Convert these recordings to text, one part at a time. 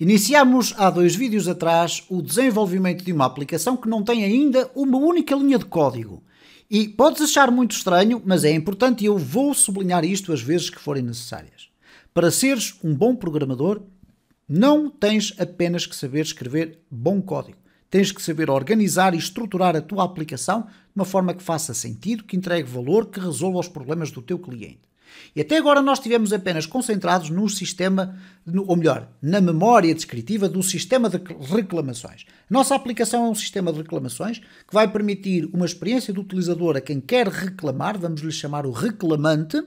Iniciamos há dois vídeos atrás o desenvolvimento de uma aplicação que não tem ainda uma única linha de código. E podes achar muito estranho, mas é importante e eu vou sublinhar isto as vezes que forem necessárias. Para seres um bom programador, não tens apenas que saber escrever bom código. Tens que saber organizar e estruturar a tua aplicação de uma forma que faça sentido, que entregue valor, que resolva os problemas do teu cliente. E até agora nós estivemos apenas concentrados no sistema, ou melhor, na memória descritiva do sistema de reclamações. Nossa aplicação é um sistema de reclamações que vai permitir uma experiência do utilizador a quem quer reclamar, vamos lhe chamar o reclamante.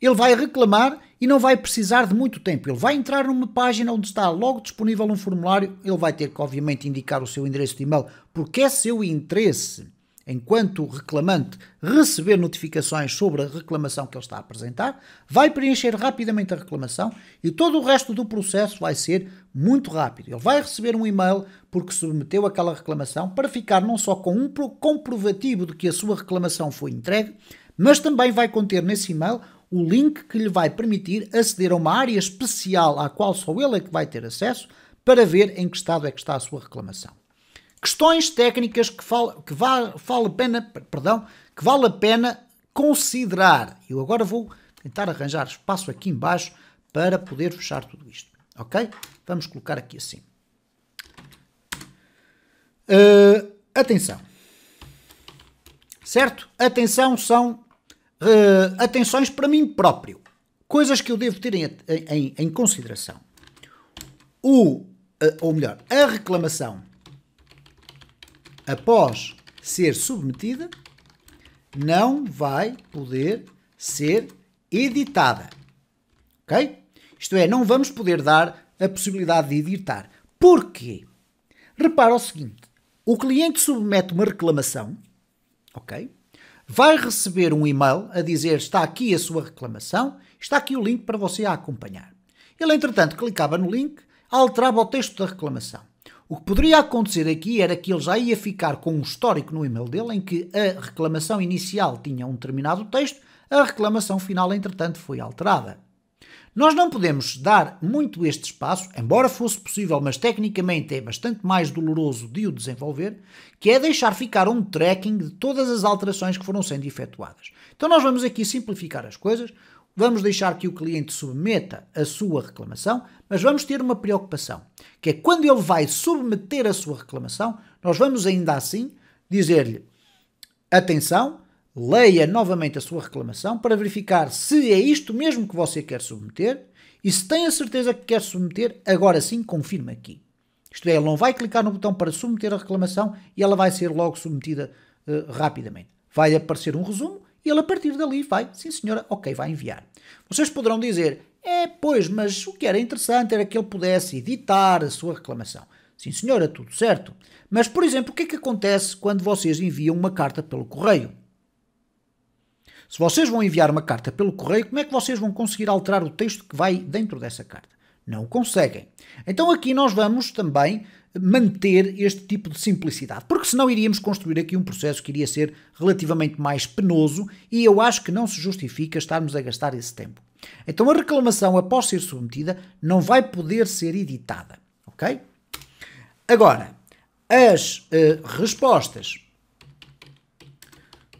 Ele vai reclamar e não vai precisar de muito tempo. Ele vai entrar numa página onde está logo disponível um formulário. Ele vai ter que, obviamente, indicar o seu endereço de e-mail, porque é seu interesse enquanto o reclamante receber notificações sobre a reclamação que ele está a apresentar, vai preencher rapidamente a reclamação e todo o resto do processo vai ser muito rápido. Ele vai receber um e-mail porque submeteu aquela reclamação para ficar não só com um comprovativo de que a sua reclamação foi entregue, mas também vai conter nesse e-mail o link que lhe vai permitir aceder a uma área especial à qual só ele é que vai ter acesso para ver em que estado é que está a sua reclamação questões técnicas que, fal, que vale, vale pena, perdão, que vale a pena considerar. Eu agora vou tentar arranjar espaço aqui embaixo para poder fechar tudo isto, ok? Vamos colocar aqui assim. Uh, atenção, certo? Atenção são uh, atenções para mim próprio, coisas que eu devo ter em, em, em consideração. O, uh, ou melhor, a reclamação após ser submetida, não vai poder ser editada. Ok? Isto é, não vamos poder dar a possibilidade de editar. Porquê? Repara o seguinte: o cliente submete uma reclamação, ok? Vai receber um e-mail a dizer está aqui a sua reclamação, está aqui o link para você a acompanhar. Ele, entretanto, clicava no link, alterava o texto da reclamação. O que poderia acontecer aqui era que ele já ia ficar com um histórico no e-mail dele em que a reclamação inicial tinha um determinado texto, a reclamação final, entretanto, foi alterada. Nós não podemos dar muito este espaço, embora fosse possível, mas tecnicamente é bastante mais doloroso de o desenvolver, que é deixar ficar um tracking de todas as alterações que foram sendo efetuadas. Então nós vamos aqui simplificar as coisas. Vamos deixar que o cliente submeta a sua reclamação, mas vamos ter uma preocupação, que é quando ele vai submeter a sua reclamação, nós vamos ainda assim dizer-lhe: atenção, leia novamente a sua reclamação para verificar se é isto mesmo que você quer submeter e se tem a certeza que quer submeter, agora sim confirma aqui. Isto é, ele não vai clicar no botão para submeter a reclamação e ela vai ser logo submetida uh, rapidamente. Vai aparecer um resumo e ele a partir dali vai, sim senhora, ok, vai enviar. Vocês poderão dizer, é, pois, mas o que era interessante era que ele pudesse editar a sua reclamação. Sim senhora, tudo certo. Mas, por exemplo, o que é que acontece quando vocês enviam uma carta pelo correio? Se vocês vão enviar uma carta pelo correio, como é que vocês vão conseguir alterar o texto que vai dentro dessa carta? não conseguem. Então aqui nós vamos também manter este tipo de simplicidade, porque senão iríamos construir aqui um processo que iria ser relativamente mais penoso e eu acho que não se justifica estarmos a gastar esse tempo. Então a reclamação, após ser submetida, não vai poder ser editada, ok? Agora, as uh, respostas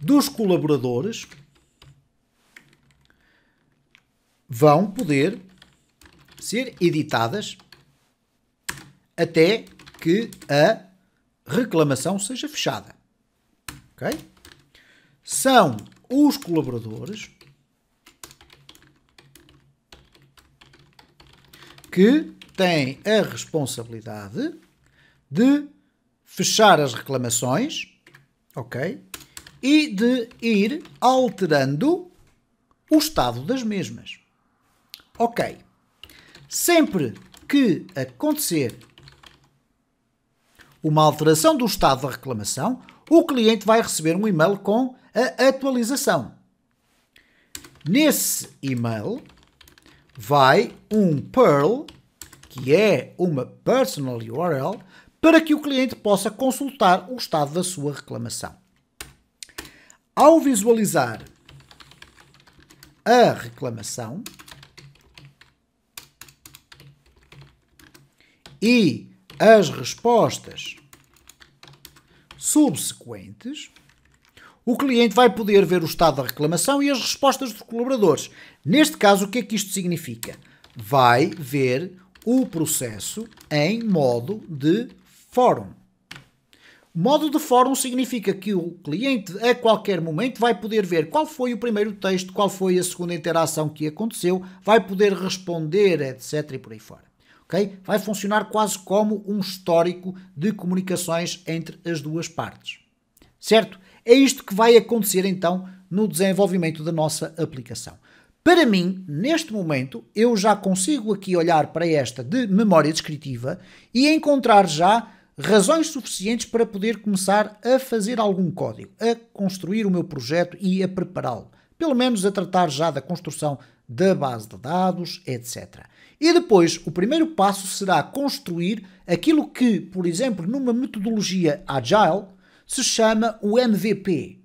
dos colaboradores vão poder ser editadas até que a reclamação seja fechada. Ok? São os colaboradores que têm a responsabilidade de fechar as reclamações, ok? E de ir alterando o estado das mesmas. Ok. Sempre que acontecer uma alteração do estado da reclamação, o cliente vai receber um e-mail com a atualização. Nesse e-mail vai um Perl, que é uma personal URL, para que o cliente possa consultar o estado da sua reclamação. Ao visualizar a reclamação, e as respostas subsequentes, o cliente vai poder ver o estado da reclamação e as respostas dos colaboradores. Neste caso, o que é que isto significa? Vai ver o processo em modo de fórum. Modo de fórum significa que o cliente a qualquer momento vai poder ver qual foi o primeiro texto, qual foi a segunda interação que aconteceu, vai poder responder, etc. e por aí fora. Okay? Vai funcionar quase como um histórico de comunicações entre as duas partes. Certo? É isto que vai acontecer então no desenvolvimento da nossa aplicação. Para mim, neste momento, eu já consigo aqui olhar para esta de memória descritiva e encontrar já razões suficientes para poder começar a fazer algum código, a construir o meu projeto e a prepará-lo. Pelo menos a tratar já da construção da base de dados, etc. E depois, o primeiro passo será construir aquilo que, por exemplo, numa metodologia agile, se chama o MVP,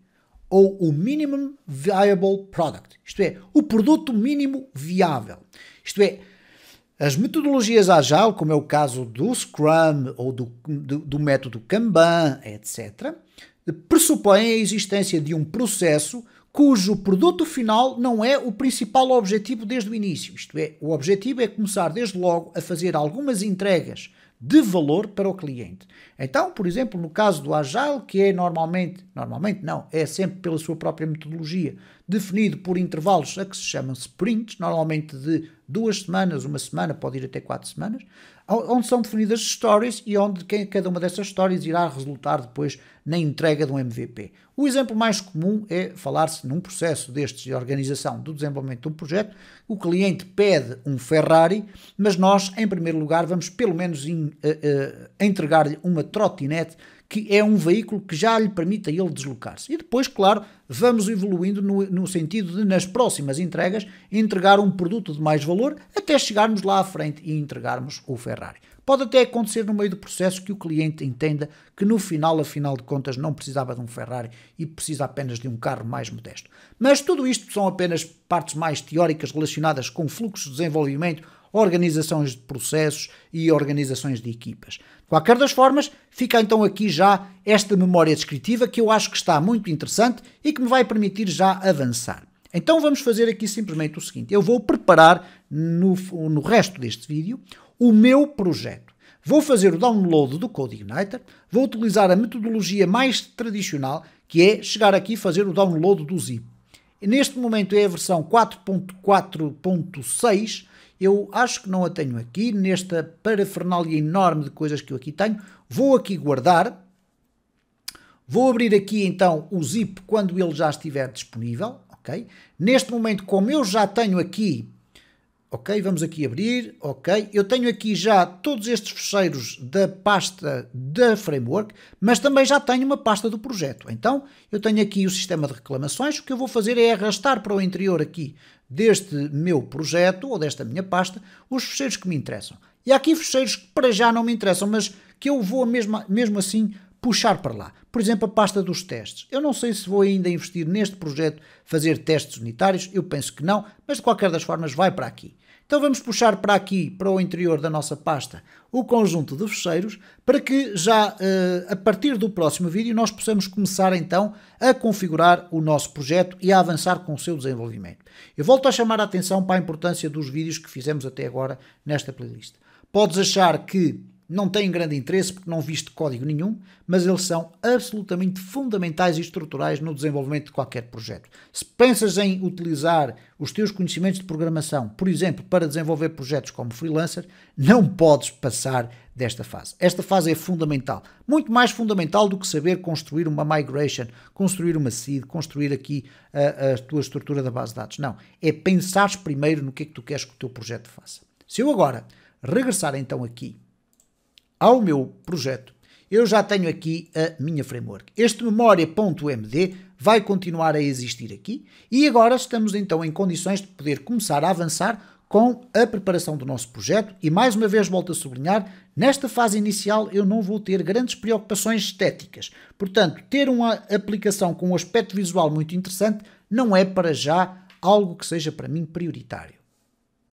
ou o Minimum Viable Product, isto é, o produto mínimo viável. Isto é, as metodologias agile, como é o caso do Scrum ou do, do, do método Kanban, etc., pressupõem a existência de um processo cujo produto final não é o principal objetivo desde o início. Isto é, o objetivo é começar desde logo a fazer algumas entregas de valor para o cliente. Então, por exemplo, no caso do Agile, que é normalmente, normalmente não, é sempre pela sua própria metodologia, definido por intervalos a que se chamam sprints, normalmente de duas semanas, uma semana, pode ir até quatro semanas, onde são definidas stories e onde cada uma dessas stories irá resultar depois na entrega de um MVP. O exemplo mais comum é falar-se num processo destes de organização do desenvolvimento de um projeto, o cliente pede um Ferrari, mas nós, em primeiro lugar, vamos pelo menos uh, uh, entregar-lhe uma trotinete que é um veículo que já lhe permita ele deslocar-se. E depois, claro, vamos evoluindo no, no, sentido de, nas próximas entregas, entregar um produto de mais valor até chegarmos lá à frente e entregarmos o Ferrari. Pode até acontecer no meio do processo que o cliente entenda que no final, afinal de contas, não precisava de um Ferrari e precisa apenas de um carro mais modesto. Mas tudo isto são apenas partes mais teóricas relacionadas com fluxos de desenvolvimento, organizações de processos e organizações de equipas. De qualquer das formas, fica então aqui já esta memória descritiva que eu acho que está muito interessante e que me vai permitir já avançar. Então vamos fazer aqui simplesmente o seguinte: eu vou preparar no, no resto deste vídeo o meu projeto. Vou fazer o download do CodeIgniter. vou utilizar a metodologia mais tradicional, que é chegar aqui e fazer o download do zip. Neste momento é a versão 4.4.6, eu acho que não a tenho aqui, nesta parafernália enorme de coisas que eu aqui tenho. Vou aqui guardar, vou abrir aqui então o zip quando ele já estiver disponível, ok? Neste momento, como eu já tenho aqui ok, vamos aqui abrir, ok. Eu tenho aqui já todos estes fecheiros da pasta da framework, mas também já tenho uma pasta do projeto. Então, eu tenho aqui o sistema de reclamações, o que eu vou fazer é arrastar para o interior aqui deste meu projeto, ou desta minha pasta, os fecheiros que me interessam. E há aqui fecheiros que para já não me interessam, mas que eu vou mesmo, mesmo assim puxar para lá. Por exemplo, a pasta dos testes. Eu não sei se vou ainda investir neste projeto fazer testes unitários, eu penso que não, mas de qualquer das formas vai para aqui. Então vamos puxar para aqui, para o interior da nossa pasta, o conjunto de fecheiros, para que já eh, a partir do próximo vídeo nós possamos começar então a configurar o nosso projeto e a avançar com o seu desenvolvimento. Eu volto a chamar a atenção para a importância dos vídeos que fizemos até agora nesta playlist. Podes achar que não têm grande interesse porque não viste código nenhum, mas eles são absolutamente fundamentais e estruturais no desenvolvimento de qualquer projeto. Se pensas em utilizar os teus conhecimentos de programação, por exemplo, para desenvolver projetos como freelancer, não podes passar desta fase. Esta fase é fundamental, muito mais fundamental do que saber construir uma migration, construir uma seed, construir aqui a, a tua estrutura da base de dados. Não, é pensar primeiro no que é que tu queres que o teu projeto faça. Se eu agora regressar então aqui ao meu projeto, eu já tenho aqui a minha framework. Este memória.md vai continuar a existir aqui e agora estamos então em condições de poder começar a avançar com a preparação do nosso projeto e mais uma vez volto a sublinhar, nesta fase inicial eu não vou ter grandes preocupações estéticas. Portanto, ter uma aplicação com um aspecto visual muito interessante não é para já algo que seja para mim prioritário.